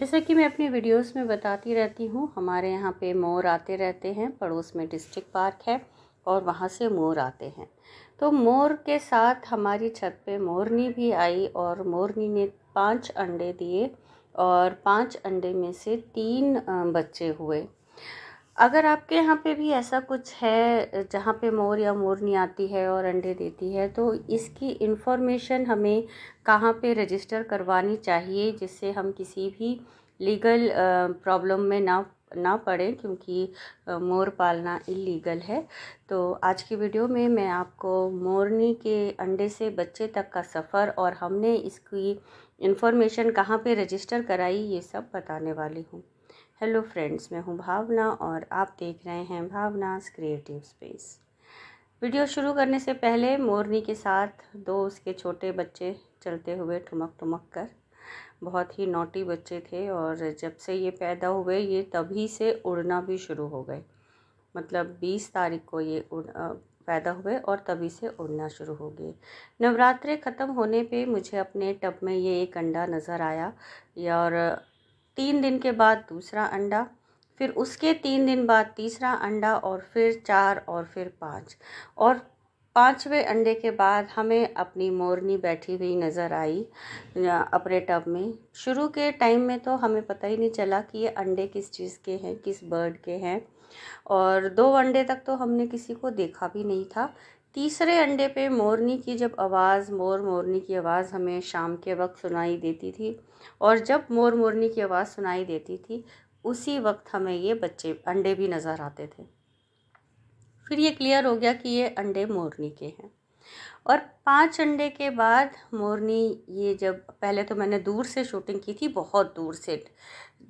जैसा कि मैं अपनी वीडियोस में बताती रहती हूँ हमारे यहाँ पे मोर आते रहते हैं पड़ोस में डिस्ट्रिक्ट पार्क है और वहाँ से मोर आते हैं तो मोर के साथ हमारी छत पे मोरनी भी आई और मोरनी ने पांच अंडे दिए और पांच अंडे में से तीन बच्चे हुए अगर आपके यहाँ पे भी ऐसा कुछ है जहाँ पे मोर या मोरनी आती है और अंडे देती है तो इसकी इन्फॉर्मेशन हमें कहाँ पे रजिस्टर करवानी चाहिए जिससे हम किसी भी लीगल प्रॉब्लम में ना ना पड़े क्योंकि मोर पालना इलीगल है तो आज की वीडियो में मैं आपको मोरनी के अंडे से बच्चे तक का सफ़र और हमने इसकी इन्फॉर्मेशन कहाँ पे रजिस्टर कराई ये सब बताने वाली हूँ हेलो फ्रेंड्स मैं हूं भावना और आप देख रहे हैं भावना क्रिएटिव स्पेस वीडियो शुरू करने से पहले मोरनी के साथ दो उसके छोटे बच्चे चलते हुए ठुमक ठुमक कर बहुत ही नोटी बच्चे थे और जब से ये पैदा हुए ये तभी से उड़ना भी शुरू हो गए मतलब बीस तारीख को ये उड़ पैदा हुए और तभी से उड़ना शुरू हो गए नवरात्रे ख़त्म होने पे मुझे अपने टब में ये एक अंडा नज़र आया और तीन दिन के बाद दूसरा अंडा फिर उसके तीन दिन बाद तीसरा अंडा और फिर चार और फिर पाँच और पांचवे अंडे के बाद हमें अपनी मोरनी बैठी हुई नज़र आई अपने टब में शुरू के टाइम में तो हमें पता ही नहीं चला कि ये अंडे किस चीज़ के हैं किस बर्ड के हैं और दो अंडे तक तो हमने किसी को देखा भी नहीं था तीसरे अंडे पे मोरनी की जब आवाज़ मोर मोरनी की आवाज़ हमें शाम के वक्त सुनाई देती थी और जब मोर मोरनी की आवाज़ सुनाई देती थी उसी वक्त हमें ये बच्चे अंडे भी नज़र आते थे फिर ये क्लियर हो गया कि ये अंडे मोरनी के हैं और पांच अंडे के बाद मोरनी ये जब पहले तो मैंने दूर से शूटिंग की थी बहुत दूर से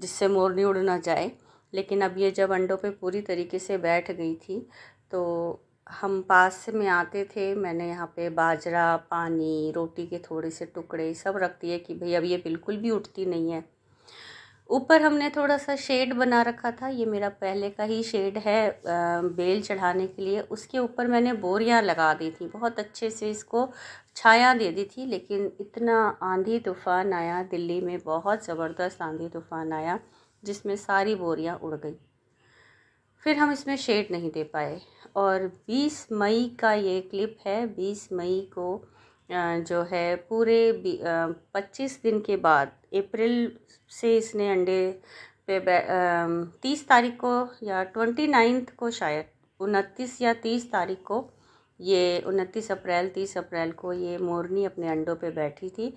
जिससे मोरनी उड़ ना जाए लेकिन अब ये जब अंडों पे पूरी तरीके से बैठ गई थी तो हम पास से में आते थे मैंने यहाँ पे बाजरा पानी रोटी के थोड़े से टुकड़े सब रख दिए कि भाई अब ये बिल्कुल भी उठती नहीं है ऊपर हमने थोड़ा सा शेड बना रखा था ये मेरा पहले का ही शेड है बेल चढ़ाने के लिए उसके ऊपर मैंने बोरियाँ लगा दी थी बहुत अच्छे से इसको छाया दे दी थी लेकिन इतना आंधी तूफ़ान आया दिल्ली में बहुत ज़बरदस्त आंधी तूफ़ान आया जिसमें सारी बोरियाँ उड़ गई फिर हम इसमें शेड नहीं दे पाए और 20 मई का ये क्लिप है 20 मई को जो है पूरे 25 दिन के बाद अप्रैल से इसने अंडे पे तीस तारीख को या ट्वेंटी नाइन्थ को शायद उनतीस या तीस तारीख को ये उनतीस अप्रैल तीस अप्रैल को ये मोरनी अपने अंडों पे बैठी थी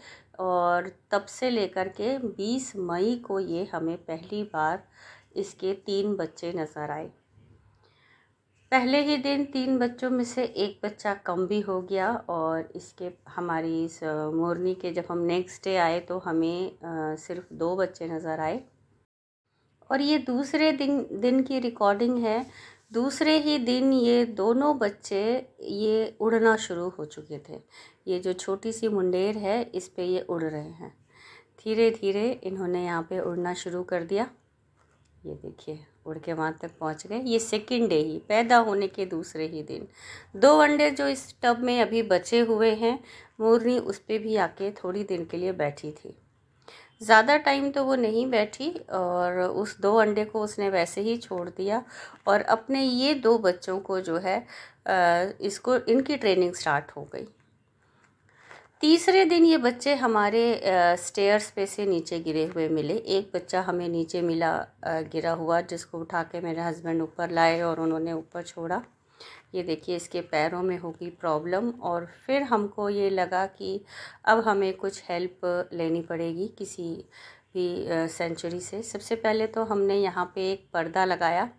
और तब से लेकर के बीस मई को ये हमें पहली बार इसके तीन बच्चे नज़र आए पहले ही दिन तीन बच्चों में से एक बच्चा कम भी हो गया और इसके हमारी इस मोरनी के जब हम नेक्स्ट डे आए तो हमें सिर्फ दो बच्चे नज़र आए और ये दूसरे दिन दिन की रिकॉर्डिंग है दूसरे ही दिन ये दोनों बच्चे ये उड़ना शुरू हो चुके थे ये जो छोटी सी मुंडेर है इस पे ये उड़ रहे हैं धीरे धीरे इन्होंने यहाँ पे उड़ना शुरू कर दिया ये देखिए उड़ के वहाँ तक पहुँच गए ये सेकेंड डे ही पैदा होने के दूसरे ही दिन दो अंडे जो इस टब में अभी बचे हुए हैं मोरनी उस पर भी आके थोड़ी देर के लिए बैठी थी ज़्यादा टाइम तो वो नहीं बैठी और उस दो अंडे को उसने वैसे ही छोड़ दिया और अपने ये दो बच्चों को जो है इसको इनकी ट्रेनिंग स्टार्ट हो गई तीसरे दिन ये बच्चे हमारे स्टेयर्स पे से नीचे गिरे हुए मिले एक बच्चा हमें नीचे मिला गिरा हुआ जिसको उठा के मेरे हस्बैंड ऊपर लाए और उन्होंने ऊपर छोड़ा ये देखिए इसके पैरों में होगी प्रॉब्लम और फिर हमको ये लगा कि अब हमें कुछ हेल्प लेनी पड़ेगी किसी भी सेंचुरी से सबसे पहले तो हमने यहाँ पे एक पर्दा लगाया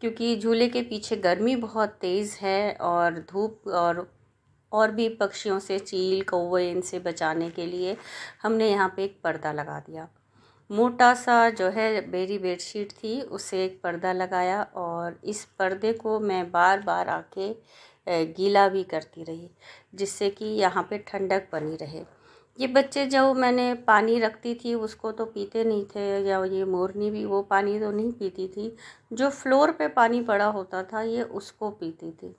क्योंकि झूले के पीछे गर्मी बहुत तेज़ है और धूप और और भी पक्षियों से चील कौवे इनसे बचाने के लिए हमने यहाँ पे एक पर्दा लगा दिया मोटा सा जो है मेरी बेडशीट थी उसे एक पर्दा लगाया और इस पर्दे को मैं बार बार आके गीला भी करती रही जिससे कि यहाँ पे ठंडक बनी रहे ये बच्चे जो मैंने पानी रखती थी उसको तो पीते नहीं थे या ये मोरनी भी वो पानी तो नहीं पीती थी जो फ्लोर पे पानी पड़ा होता था ये उसको पीती थी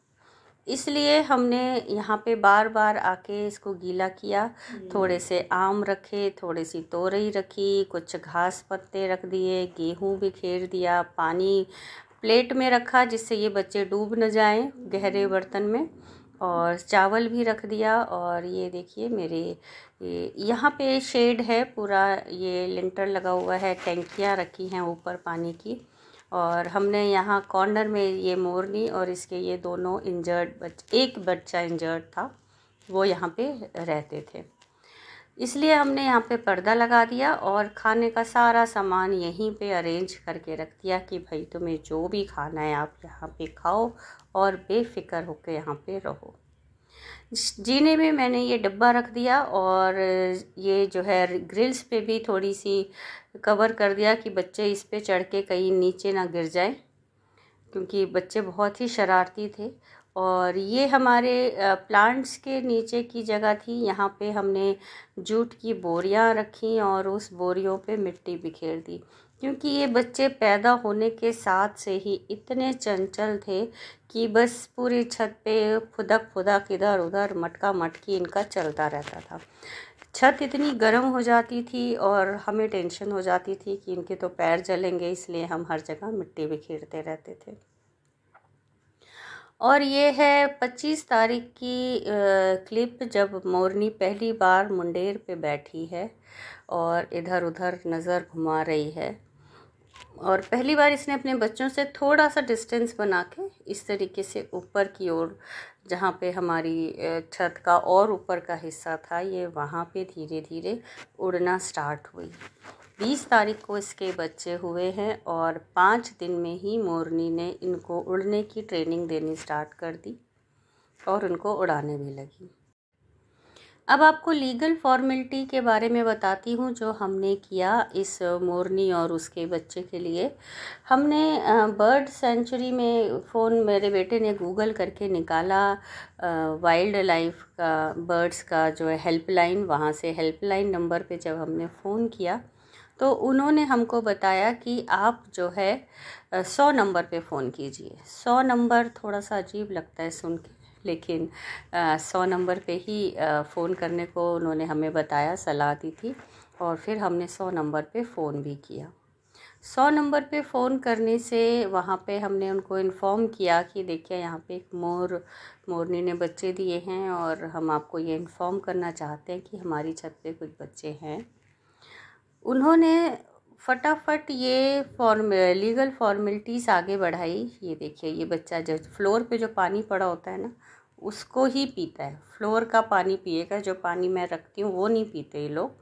इसलिए हमने यहाँ पे बार बार आके इसको गीला किया थोड़े हम्म। से आम रखे थोड़ी सी तोरई रखी कुछ घास पत्ते रख दिए गेहूँ बिखेर दिया पानी प्लेट में रखा जिससे ये बच्चे डूब न जाएं गहरे हम्म। बर्तन में और चावल भी रख दिया और ये देखिए मेरे यहाँ पे शेड है पूरा ये लिंटर लगा हुआ है टेंकियाँ रखी हैं ऊपर पानी की और हमने यहाँ कॉर्नर में ये मोरनी और इसके ये दोनों इंजर्ड बच एक बच्चा इंजर्ड था वो यहाँ पे रहते थे इसलिए हमने यहाँ पे पर्दा लगा दिया और खाने का सारा सामान यहीं पे अरेंज करके रख दिया कि भाई तुम्हें जो भी खाना है आप यहाँ पे खाओ और बेफिक्र होकर यहाँ पे रहो जीने में मैंने ये डब्बा रख दिया और ये जो है ग्रिल्स पे भी थोड़ी सी कवर कर दिया कि बच्चे इस पे चढ़ के कहीं नीचे ना गिर जाए क्योंकि बच्चे बहुत ही शरारती थे और ये हमारे प्लांट्स के नीचे की जगह थी यहाँ पे हमने जूट की बोरियाँ रखी और उस बोरियों पे मिट्टी बिखेर दी क्योंकि ये बच्चे पैदा होने के साथ से ही इतने चंचल थे कि बस पूरी छत पे फुदक फुदक इधर उधर मटका मटकी इनका चलता रहता था छत इतनी गर्म हो जाती थी और हमें टेंशन हो जाती थी कि इनके तो पैर जलेंगे इसलिए हम हर जगह मिट्टी बिखेरते रहते थे और ये है पच्चीस तारीख की क्लिप जब मोरनी पहली बार मुंडेर पे बैठी है और इधर उधर नज़र घुमा रही है और पहली बार इसने अपने बच्चों से थोड़ा सा डिस्टेंस बना के इस तरीके से ऊपर की ओर जहाँ पे हमारी छत का और ऊपर का हिस्सा था ये वहाँ पे धीरे धीरे उड़ना स्टार्ट हुई बीस तारीख को इसके बच्चे हुए हैं और पाँच दिन में ही मोरनी ने इनको उड़ने की ट्रेनिंग देनी स्टार्ट कर दी और उनको उड़ाने भी लगी अब आपको लीगल फॉर्मेलिटी के बारे में बताती हूँ जो हमने किया इस मोरनी और उसके बच्चे के लिए हमने बर्ड सेंचुरी में फ़ोन मेरे बेटे ने गूगल करके निकाला वाइल्ड लाइफ का बर्ड्स का जो है हेल्पलाइन वहाँ से हेल्पलाइन नंबर पे जब हमने फ़ोन किया तो उन्होंने हमको बताया कि आप जो है सौ नंबर पे फ़ोन कीजिए सौ नंबर थोड़ा सा अजीब लगता है सुन के लेकिन सौ नंबर पे ही फ़ोन करने को उन्होंने हमें बताया सलाह दी थी और फिर हमने सौ नंबर पे फ़ोन भी किया सौ नंबर पे फ़ोन करने से वहाँ पे हमने उनको इन्फॉर्म किया कि देखिए यहाँ पे एक मोर मोरनी ने बच्चे दिए हैं और हम आपको ये इन्फॉर्म करना चाहते हैं कि हमारी छत पे कुछ बच्चे हैं उन्होंने फटाफट ये फॉर्म लीगल फॉर्मेलिटीज़ आगे बढ़ाई ये देखिए ये बच्चा जो फ्लोर पे जो पानी पड़ा होता है ना उसको ही पीता है फ्लोर का पानी पिएगा जो पानी मैं रखती हूँ वो नहीं पीते ये लोग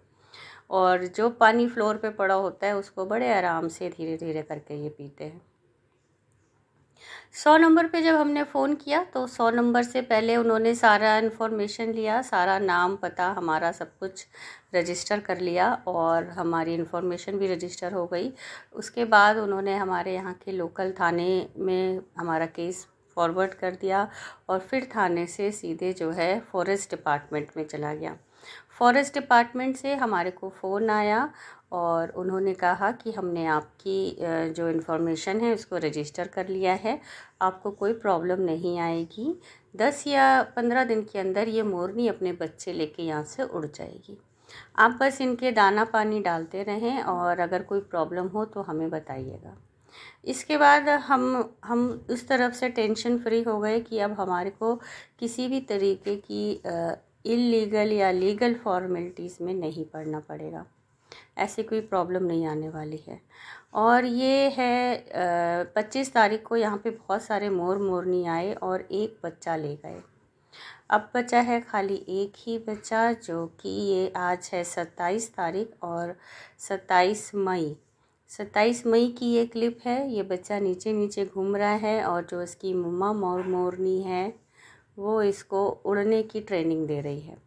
और जो पानी फ्लोर पे पड़ा होता है उसको बड़े आराम से धीरे धीरे करके ये पीते हैं सौ नंबर पे जब हमने फ़ोन किया तो सौ नंबर से पहले उन्होंने सारा इन्फॉर्मेशन लिया सारा नाम पता हमारा सब कुछ रजिस्टर कर लिया और हमारी इन्फॉर्मेशन भी रजिस्टर हो गई उसके बाद उन्होंने हमारे यहाँ के लोकल थाने में हमारा केस फॉरवर्ड कर दिया और फिर थाने से सीधे जो है फॉरेस्ट डिपार्टमेंट में चला गया फॉरेस्ट डिपार्टमेंट से हमारे को फ़ोन आया और उन्होंने कहा कि हमने आपकी जो इन्फॉर्मेशन है उसको रजिस्टर कर लिया है आपको कोई प्रॉब्लम नहीं आएगी दस या पंद्रह दिन के अंदर ये मोरनी अपने बच्चे लेके यहाँ से उड़ जाएगी आप बस इनके दाना पानी डालते रहें और अगर कोई प्रॉब्लम हो तो हमें बताइएगा इसके बाद हम हम उस तरफ से टेंशन फ्री हो गए कि अब हमारे को किसी भी तरीके की इलीगल या लीगल फॉर्मेलिटीज़ में नहीं पढ़ना पड़ेगा ऐसी कोई प्रॉब्लम नहीं आने वाली है और ये है पच्चीस तारीख को यहाँ पे बहुत सारे मोर मोरनी आए और एक बच्चा ले गए अब बचा है खाली एक ही बच्चा जो कि ये आज है सत्ताईस तारीख और सत्ताईस मई सत्ताईस मई की ये क्लिप है ये बच्चा नीचे नीचे घूम रहा है और जो इसकी मम्मा मोर मोरनी है वो इसको उड़ने की ट्रेनिंग दे रही है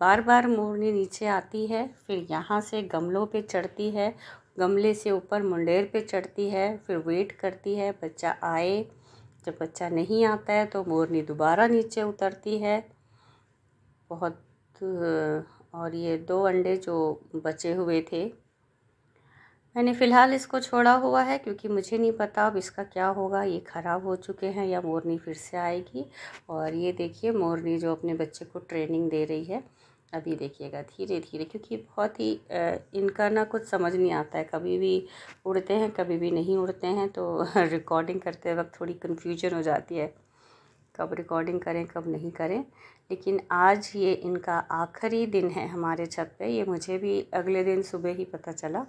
बार बार मोरनी नीचे आती है फिर यहाँ से गमलों पे चढ़ती है गमले से ऊपर मुंडेर पे चढ़ती है फिर वेट करती है बच्चा आए जब बच्चा नहीं आता है तो मोरनी दोबारा नीचे उतरती है बहुत और ये दो अंडे जो बचे हुए थे मैंने फ़िलहाल इसको छोड़ा हुआ है क्योंकि मुझे नहीं पता अब इसका क्या होगा ये ख़राब हो चुके हैं या मोरनी फिर से आएगी और ये देखिए मोरनी जो अपने बच्चे को ट्रेनिंग दे रही है अभी देखिएगा धीरे धीरे क्योंकि बहुत ही इनका ना कुछ समझ नहीं आता है कभी भी उड़ते हैं कभी भी नहीं उड़ते हैं तो रिकॉर्डिंग करते वक्त थोड़ी कन्फ्यूजन हो जाती है कब रिकॉर्डिंग करें कब नहीं करें लेकिन आज ये इनका आखिरी दिन है हमारे छत पे ये मुझे भी अगले दिन सुबह ही पता चला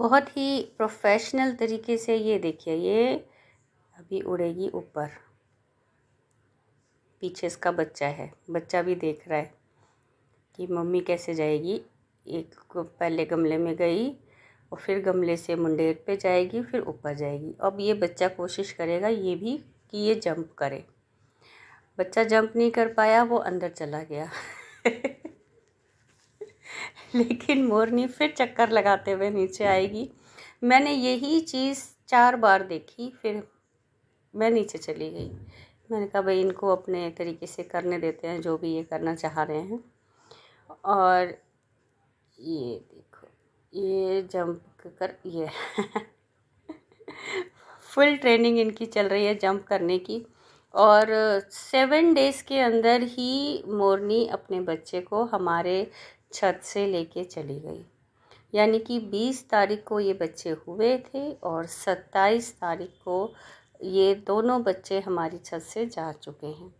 बहुत ही प्रोफेशनल तरीके से ये देखिए ये अभी उड़ेगी ऊपर पीछे इसका बच्चा है बच्चा भी देख रहा है कि मम्मी कैसे जाएगी एक पहले गमले में गई और फिर गमले से मुंडेर पे जाएगी फिर ऊपर जाएगी अब ये बच्चा कोशिश करेगा ये भी कि ये जंप करे बच्चा जंप नहीं कर पाया वो अंदर चला गया लेकिन मोरनी फिर चक्कर लगाते हुए नीचे आएगी मैंने यही चीज़ चार बार देखी फिर मैं नीचे चली गई मैंने कहा भाई इनको अपने तरीके से करने देते हैं जो भी ये करना चाह रहे हैं और ये देखो ये जंप कर ये फुल ट्रेनिंग इनकी चल रही है जंप करने की और सेवन डेज़ के अंदर ही मोरनी अपने बच्चे को हमारे छत से लेके चली गई यानी कि 20 तारीख को ये बच्चे हुए थे और 27 तारीख को ये दोनों बच्चे हमारी छत से जा चुके हैं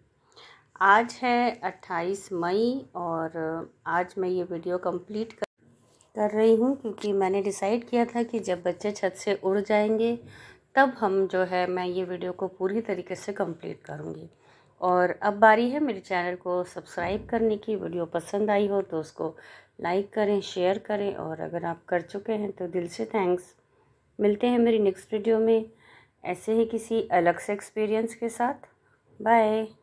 आज है 28 मई और आज मैं ये वीडियो कंप्लीट कर कर रही हूँ क्योंकि मैंने डिसाइड किया था कि जब बच्चे छत से उड़ जाएंगे तब हम जो है मैं ये वीडियो को पूरी तरीके से कंप्लीट करूँगी और अब बारी है मेरे चैनल को सब्सक्राइब करने की वीडियो पसंद आई हो तो उसको लाइक करें शेयर करें और अगर आप कर चुके हैं तो दिल से थैंक्स मिलते हैं मेरी नेक्स्ट वीडियो में ऐसे ही किसी अलग से एक्सपीरियंस के साथ बाय